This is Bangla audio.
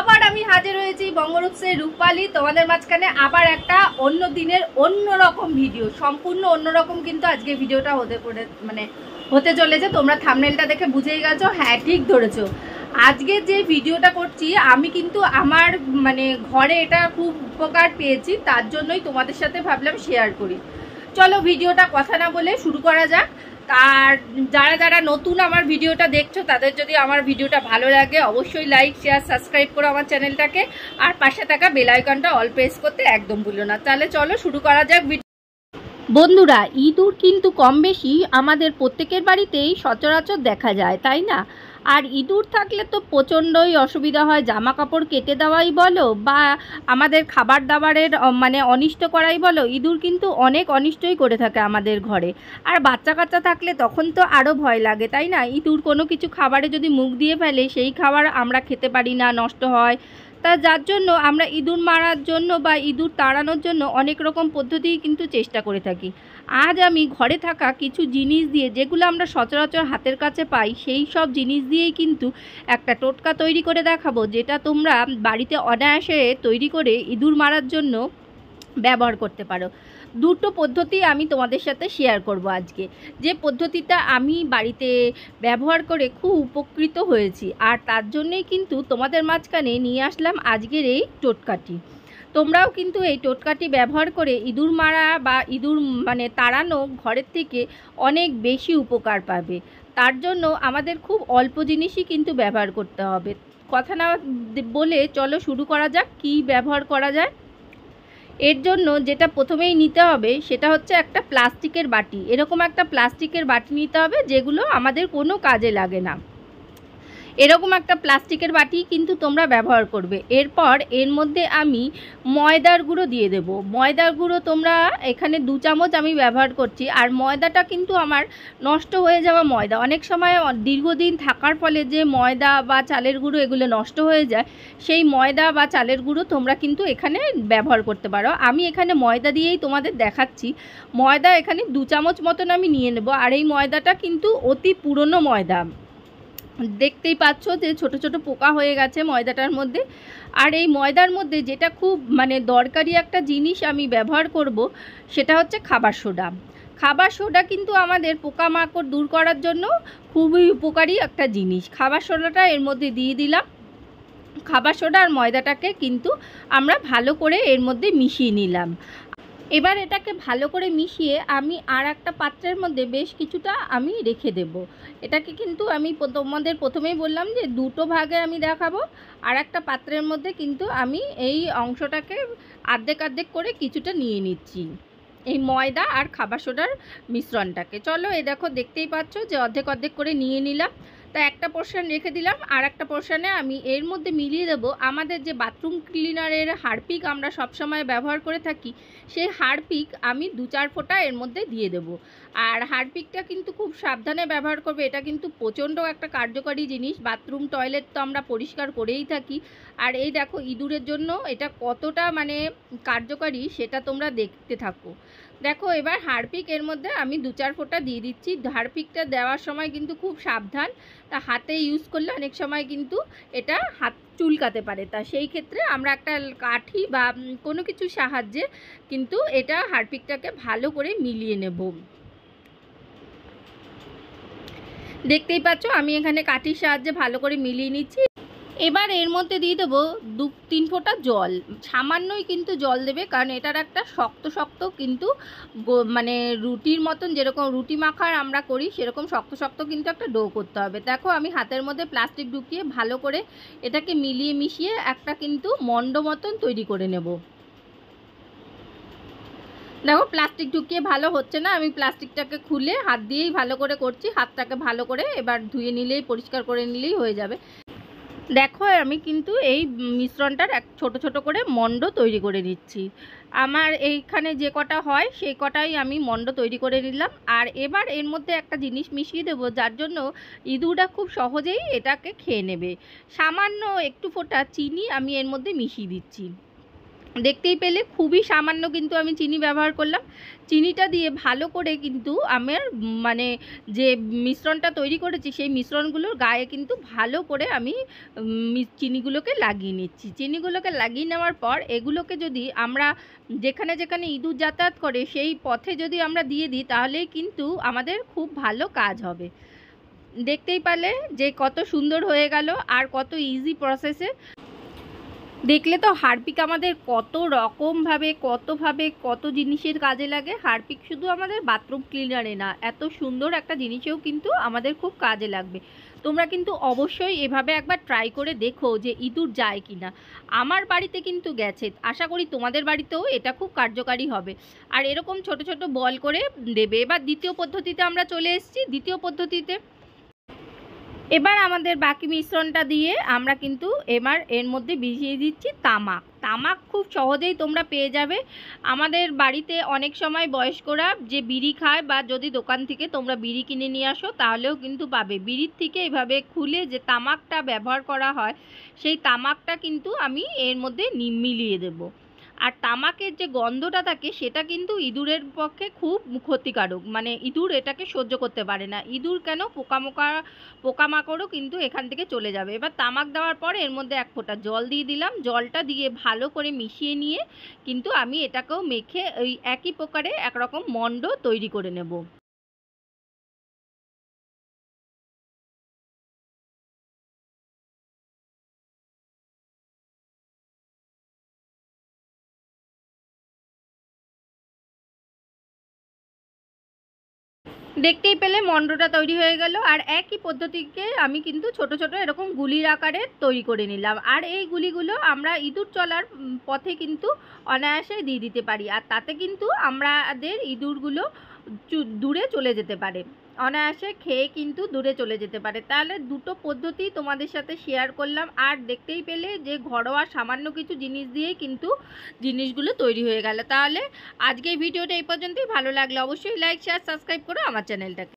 আবার আমি হাজির হয়েছি বঙ্গরূপসের রূপালী তোমাদের মাঝখানে আবার একটা অন্য দিনের অন্য রকম ভিডিও সম্পূর্ণ অন্য রকম কিন্তু আজকে ভিডিওটা হতে পড়ে মানে হতে চলেছে তোমরা থামনেলটা দেখে বুঝেই গেছো হ্যাঁ ঠিক ধরেছো আজকে যে ভিডিওটা করছি আমি কিন্তু আমার মানে ঘরে এটা খুব উপকার পেয়েছি তার জন্যই তোমাদের সাথে ভাবলাম শেয়ার করি চলো ভিডিওটা কথা না বলে শুরু করা যাক আর যারা যারা নতুন আমার ভিডিওটা দেখছো তাদের যদি আমার ভিডিওটা ভালো লাগে অবশ্যই লাইক শেয়ার সাবস্ক্রাইব করো আমার চ্যানেলটাকে আর পাশে থাকা বেলাইকনটা অল প্রেস করতে একদম ভুলো না তাহলে চলো শুরু করা যাক বন্ধুরা ইঁদুর কিন্তু কম বেশি আমাদের প্রত্যেকের বাড়িতেই সচরাচর দেখা যায় তাই না আর ইঁদুর থাকলে তো প্রচণ্ডই অসুবিধা হয় জামা কাপড় কেটে দেওয়াই বলো বা আমাদের খাবার দাবারের মানে অনিষ্ট করাই বলো ইঁদুর কিন্তু অনেক অনিষ্টই করে থাকে আমাদের ঘরে আর বাচ্চা কাচ্চা থাকলে তখন তো আরও ভয় লাগে তাই না ইঁদুর কোনো কিছু খাবারে যদি মুখ দিয়ে ফেলে সেই খাবার আমরা খেতে পারি না নষ্ট হয় তা যার জন্য আমরা ইঁদুর মারার জন্য বা ইঁদুর তাড়ানোর জন্য অনেক রকম পদ্ধতিই কিন্তু চেষ্টা করে থাকি আজ আমি ঘরে থাকা কিছু জিনিস দিয়ে যেগুলো আমরা সচরাচর হাতের কাছে পাই সেই সব জিনিস দিয়েই কিন্তু একটা টোটকা তৈরি করে দেখাবো যেটা তোমরা বাড়িতে অনায়াসে তৈরি করে ইঁদুর মারার জন্য ব্যবহার করতে পারো দুটো পদ্ধতি আমি তোমাদের সাথে শেয়ার করব আজকে যে পদ্ধতিটা আমি বাড়িতে ব্যবহার করে খুব উপকৃত হয়েছি আর তার জন্যই কিন্তু তোমাদের মাঝখানে নিয়ে আসলাম আজকের এই টোটকাটি তোমরাও কিন্তু এই টোটকাটি ব্যবহার করে ইঁদুর মারা বা ইঁদুর মানে তাড়ানো ঘরের থেকে অনেক বেশি উপকার পাবে তার জন্য আমাদের খুব অল্প জিনিসই কিন্তু ব্যবহার করতে হবে কথা না বলে চলো শুরু করা যাক কি ব্যবহার করা যায় এর জন্য যেটা প্রথমেই নিতে হবে সেটা হচ্ছে একটা প্লাস্টিকের বাটি এরকম একটা প্লাস্টিকের বাটি নিতে হবে যেগুলো আমাদের কোনো কাজে লাগে না এরকম একটা প্লাস্টিকের বাটি কিন্তু তোমরা ব্যবহার করবে এরপর এর মধ্যে আমি ময়দার গুঁড়ো দিয়ে দেব ময়দার গুঁড়ো তোমরা এখানে দু চামচ আমি ব্যবহার করছি আর ময়দাটা কিন্তু আমার নষ্ট হয়ে যাওয়া ময়দা অনেক সময় দীর্ঘদিন থাকার ফলে যে ময়দা বা চালের গুঁড়ো এগুলো নষ্ট হয়ে যায় সেই ময়দা বা চালের গুঁড়ো তোমরা কিন্তু এখানে ব্যবহার করতে পারো আমি এখানে ময়দা দিয়েই তোমাদের দেখাচ্ছি ময়দা এখানে দু চামচ মতন আমি নিয়ে নেব আর এই ময়দাটা কিন্তু অতি পুরনো ময়দা দেখতেই পাচ্ছ যে ছোট ছোট পোকা হয়ে গেছে ময়দাটার মধ্যে আর এই ময়দার মধ্যে যেটা খুব মানে দরকারি একটা জিনিস আমি ব্যবহার করব সেটা হচ্ছে খাবার সোডা খাবার সোডা কিন্তু আমাদের পোকামাকড় দূর করার জন্য খুবই উপকারী একটা জিনিস খাবার সোডাটা এর মধ্যে দিয়ে দিলাম খাবার সোডা আর ময়দাটাকে কিন্তু আমরা ভালো করে এর মধ্যে মিশিয়ে নিলাম এবার এটাকে ভালো করে মিশিয়ে আমি আর একটা পাত্রের মধ্যে বেশ কিছুটা আমি রেখে দেব এটাকে কিন্তু আমি তোমাদের প্রথমেই বললাম যে দুটো ভাগে আমি দেখাবো আর একটা পাত্রের মধ্যে কিন্তু আমি এই অংশটাকে আর্ধেক আর্ধেক করে কিছুটা নিয়ে নিচ্ছি এই ময়দা আর খাবার সোডার মিশ্রণটাকে চলো এ দেখো দেখতেই পাচ্ছ যে অর্ধেক অর্ধেক করে নিয়ে নিলাম তা একটা পোর্শন রেখে দিলাম আর একটা পোর্শানে আমি এর মধ্যে মিলিয়ে দেব আমাদের যে বাথরুম ক্লিনারের হারপিক আমরা সবসময় ব্যবহার করে থাকি সেই হারপিক আমি দু চার ফোঁটা এর মধ্যে দিয়ে দেব আর হারপিকটা কিন্তু খুব সাবধানে ব্যবহার করবে এটা কিন্তু প্রচণ্ড একটা কার্যকরী জিনিস বাথরুম টয়লেট তো আমরা পরিষ্কার করেই থাকি আর এই দেখো ইঁদুরের জন্য এটা কতটা মানে কার্যকরী সেটা তোমরা দেখতে থাকো দেখো এবার হারপিক এর মধ্যে আমি দু চার ফোঁটা দিয়ে দিচ্ছি হারপিকটা দেওয়ার সময় কিন্তু খুব সাবধান তা হাতে ইউজ করলে অনেক সময় কিন্তু এটা হাত চুলকাতে পারে তা সেই ক্ষেত্রে আমরা একটা কাঠি বা কোনো কিছু সাহায্যে কিন্তু এটা হারপিকটাকে ভালো করে মিলিয়ে নেব দেখতেই পাচ্ছ আমি এখানে কাঠির সাহায্যে ভালো করে মিলিয়ে নিচ্ছি এবার এর মধ্যে দিয়ে দেবো দু তিন ফোঁটা জল সামান্যই কিন্তু জল দেবে কারণ এটার একটা শক্ত শক্ত কিন্তু মানে রুটির মতন যেরকম রুটি মাখার আমরা করি সেরকম শক্ত শক্ত কিন্তু একটা ডো করতে হবে দেখো আমি হাতের মধ্যে প্লাস্টিক ঢুকিয়ে ভালো করে এটাকে মিলিয়ে মিশিয়ে একটা কিন্তু মন্ড মতন তৈরি করে নেব দেখো প্লাস্টিক ঢুকিয়ে ভালো হচ্ছে না আমি প্লাস্টিকটাকে খুলে হাত দিয়েই ভালো করে করছি হাতটাকে ভালো করে এবার ধুয়ে নিলেই পরিষ্কার করে নিলেই হয়ে যাবে দেখো আমি কিন্তু এই মিশ্রণটার এক ছোট ছোট করে মণ্ড তৈরি করে নিচ্ছি আমার এইখানে যে কটা হয় সেই কটাই আমি মণ্ড তৈরি করে নিলাম আর এবার এর মধ্যে একটা জিনিস মিশিয়ে দেবো যার জন্য ইঁদুরটা খুব সহজেই এটাকে খেয়ে নেবে সামান্য একটু ফোটা চিনি আমি এর মধ্যে মিশিয়ে দিচ্ছি দেখতেই পেলে খুবই সামান্য কিন্তু আমি চিনি ব্যবহার করলাম চিনিটা দিয়ে ভালো করে কিন্তু আমার মানে যে মিশ্রণটা তৈরি করেছি সেই মিশ্রণগুলোর গায়ে কিন্তু ভালো করে আমি চিনিগুলোকে লাগিয়ে নিচ্ছি চিনিগুলোকে লাগিয়ে নেওয়ার পর এগুলোকে যদি আমরা যেখানে যেখানে ইঁদুর যাতায়াত করে সেই পথে যদি আমরা দিয়ে দিই তাহলেই কিন্তু আমাদের খুব ভালো কাজ হবে দেখতেই পালে যে কত সুন্দর হয়ে গেল আর কত ইজি প্রসেসে দেখলে তো হারপিক আমাদের কত রকমভাবে কতভাবে কত জিনিসের কাজে লাগে হারপিক শুধু আমাদের বাথরুম ক্লিনারে না এত সুন্দর একটা জিনিসেও কিন্তু আমাদের খুব কাজে লাগবে তোমরা কিন্তু অবশ্যই এভাবে একবার ট্রাই করে দেখো যে ইঁদুর যায় কি না আমার বাড়িতে কিন্তু গেছে আশা করি তোমাদের বাড়িতেও এটা খুব কার্যকারী হবে আর এরকম ছোট ছোট বল করে দেবে এবার দ্বিতীয় পদ্ধতিতে আমরা চলে এসেছি দ্বিতীয় পদ্ধতিতে এবার আমাদের বাকি মিশ্রণটা দিয়ে আমরা কিন্তু এবার এর মধ্যে ভিজিয়ে দিচ্ছি তামাক তামাক খুব সহজেই তোমরা পেয়ে যাবে আমাদের বাড়িতে অনেক সময় বয়স্করা যে বিড়ি খায় বা যদি দোকান থেকে তোমরা বিড়ি কিনে নিয়ে আসো তাহলেও কিন্তু পাবে বিড়ির থেকে এভাবে খুলে যে তামাকটা ব্যবহার করা হয় সেই তামাকটা কিন্তু আমি এর মধ্যে মিলিয়ে দেবো আর তামাকের যে গন্ধটা থাকে সেটা কিন্তু ইঁদুরের পক্ষে খুব ক্ষতিকারক মানে ইঁদুর এটাকে সহ্য করতে পারে না ইঁদুর কেন পোকামোকা পোকামাকড়ও কিন্তু এখান থেকে চলে যাবে এবার তামাক দেওয়ার পরে এর মধ্যে এক ফোঁটা জল দিয়ে দিলাম জলটা দিয়ে ভালো করে মিশিয়ে নিয়ে কিন্তু আমি এটাকেও মেখে ওই একই প্রকারে একরকম মণ্ড তৈরি করে নেব দেখতেই পেলে মন্ডটা তৈরি হয়ে গেল আর একই পদ্ধতিকে আমি কিন্তু ছোট ছোট এরকম গুলির আকারে তৈরি করে নিলাম আর এই গুলিগুলো আমরা ইঁদুর চলার পথে কিন্তু অনায়াসে দিয়ে দিতে পারি আর তাতে কিন্তু আমাদের ইঁদুরগুলো দূরে চলে যেতে পারে অনায়াসে খেয়ে কিন্তু দূরে চলে যেতে পারে তাহলে দুটো পদ্ধতি তোমাদের সাথে শেয়ার করলাম আর দেখতেই পেলে যে ঘরোয়া সামান্য কিছু জিনিস দিয়েই কিন্তু জিনিসগুলো তৈরি হয়ে গেল তাহলে আজকের ভিডিওটা এই পর্যন্তই ভালো লাগলে অবশ্যই লাইক শেয়ার সাবস্ক্রাইব করো আমার চ্যানেলটাকে